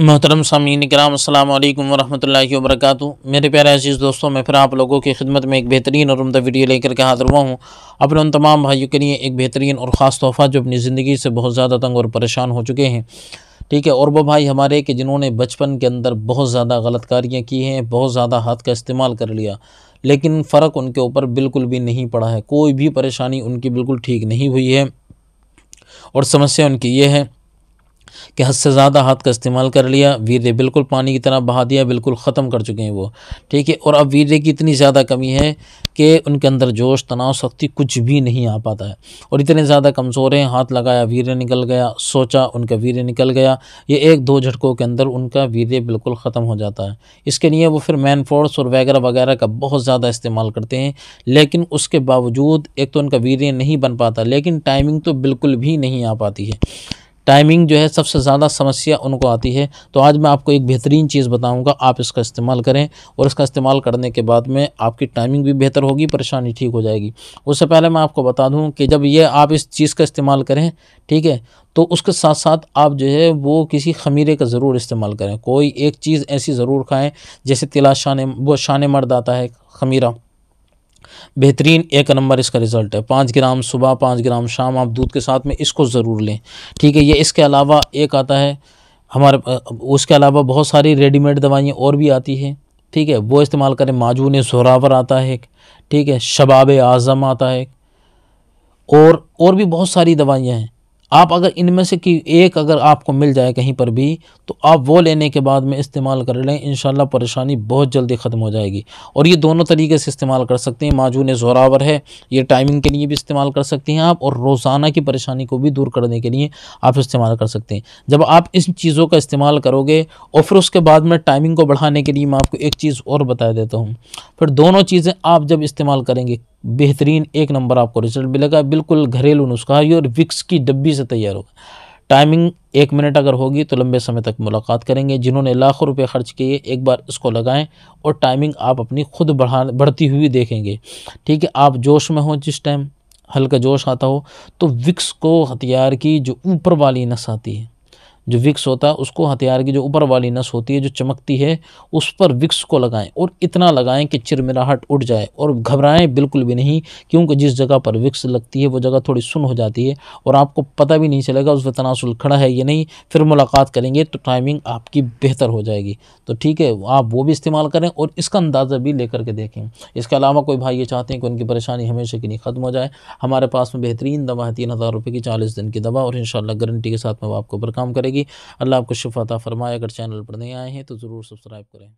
मोहतरम सामीन कराम अल्लाम वरहमल वरक मेरे प्यारे अजीज़ दोस्तों मैं फिर आप लोगों की खिदमत में एक बेहतरीन और उमदा वीडियो लेकर के हाजिर हुआ हूँ अपने उन तमाम भाइयों के लिए एक बेहतरीन और ख़ास तोहफ़ा जो अपनी ज़िंदगी से बहुत ज़्यादा तंग और परेशान हो चुके हैं ठीक है और वो भाई हमारे कि जिन्होंने बचपन के अंदर बहुत ज़्यादा गलत कारियाँ की हैं बहुत ज़्यादा हाथ का इस्तेमाल कर लिया लेकिन फ़र्क उनके ऊपर बिल्कुल भी नहीं पड़ा है कोई भी परेशानी उनकी बिल्कुल ठीक नहीं हुई है और समस्या उनकी ये है कि हद से ज़्यादा हाथ का इस्तेमाल कर लिया वीर्य बिल्कुल पानी की तरह बहा दिया बिल्कुल ख़त्म कर चुके हैं वो ठीक है और अब वीर्य की इतनी ज़्यादा कमी है कि उनके अंदर जोश तनाव शक्ति कुछ भी नहीं आ पाता है और इतने ज़्यादा कमज़ोर हैं हाथ लगाया वीर निकल गया सोचा उनका वीर निकल गया ये एक दो झटकों के अंदर उनका वीर बिल्कुल ख़त्म हो जाता है इसके लिए वो फिर मैन फोर्स और वगैरह वगैरह का बहुत ज़्यादा इस्तेमाल करते हैं लेकिन उसके बावजूद एक तो उनका वीर नहीं बन पाता लेकिन टाइमिंग तो बिल्कुल भी नहीं आ पाती है टाइमिंग जो है सबसे ज़्यादा समस्या उनको आती है तो आज मैं आपको एक बेहतरीन चीज़ बताऊंगा आप इसका इस्तेमाल करें और इसका इस्तेमाल करने के बाद में आपकी टाइमिंग भी बेहतर होगी परेशानी ठीक हो जाएगी उससे पहले मैं आपको बता दूं कि जब ये आप इस चीज़ का इस्तेमाल करें ठीक है तो उसके साथ साथ आप जो है वो किसी खमीरे का ज़रूर इस्तेमाल करें कोई एक चीज़ ऐसी ज़रूर खाएँ जैसे तिला शान वो शान मर्द आता है खमीरा बेहतरीन एक नंबर इसका रिज़ल्ट है पाँच ग्राम सुबह पाँच ग्राम शाम आप दूध के साथ में इसको ज़रूर लें ठीक है ये इसके अलावा एक आता है हमारे उसके अलावा बहुत सारी रेडीमेड दवाइयाँ और भी आती हैं ठीक है वो इस्तेमाल करें माजून जोरावर आता है ठीक है शबाब आज़म आता है और और भी बहुत सारी दवाइयाँ हैं आप अगर इनमें से कि एक अगर आपको मिल जाए कहीं पर भी तो आप वो लेने के बाद में इस्तेमाल कर लें इन परेशानी बहुत जल्दी ख़त्म हो जाएगी और ये दोनों तरीके से इस्तेमाल कर सकते हैं माजून जोरावर है ये टाइमिंग के लिए भी इस्तेमाल कर सकते हैं आप और रोज़ाना की परेशानी को भी दूर करने के लिए आप इस्तेमाल कर सकते हैं जब आप इन चीज़ों का इस्तेमाल करोगे और फिर उसके बाद में टाइमिंग को बढ़ाने के लिए मैं आपको एक चीज़ और बता देता हूँ फिर दोनों चीज़ें आप जब इस्तेमाल करेंगे बेहतरीन एक नंबर आपको रिजल्ट मिलेगा बिल्कुल घरेलू नुस्खा है और विक्स की डब्बी से तैयार होगा टाइमिंग एक मिनट अगर होगी तो लंबे समय तक मुलाकात करेंगे जिन्होंने लाखों रुपए खर्च किए एक बार इसको लगाएं और टाइमिंग आप अपनी खुद बढ़ा बढ़ती हुई देखेंगे ठीक है आप जोश में हो जिस टाइम हल्का जोश आता हो तो विक्स को हथियार की जो ऊपर वाली नस आती है जो विक्स होता है उसको हथियार की जो ऊपर वाली नस होती है जो चमकती है उस पर विक्स को लगाएं और इतना लगाएं कि चिरमिराहट उठ जाए और घबराएं बिल्कुल भी नहीं क्योंकि जिस जगह पर विक्स लगती है वो जगह थोड़ी सुन हो जाती है और आपको पता भी नहीं चलेगा उस पर तनासुल खड़ा है या नहीं फिर मुलाकात करेंगे तो टाइमिंग आपकी बेहतर हो जाएगी तो ठीक है आप वो भी इस्तेमाल करें और इसका अंदाज़ा भी ले करके देखें इसके अलावा कोई भाई ये चाहते हैं कि उनकी परेशानी हमेशा के लिए ख़त्म हो जाए हमारे पास में बेहतरीन दवा है तीन हज़ार रुपये की चालीस दिन की दवा और इन गारंटी के साथ में वो आपको ऊपर काम करेगी जाएगी अल्लाह आपको शफाता फरमाए अगर चैनल पर नहीं आए हैं तो ज़रूर सब्सक्राइब करें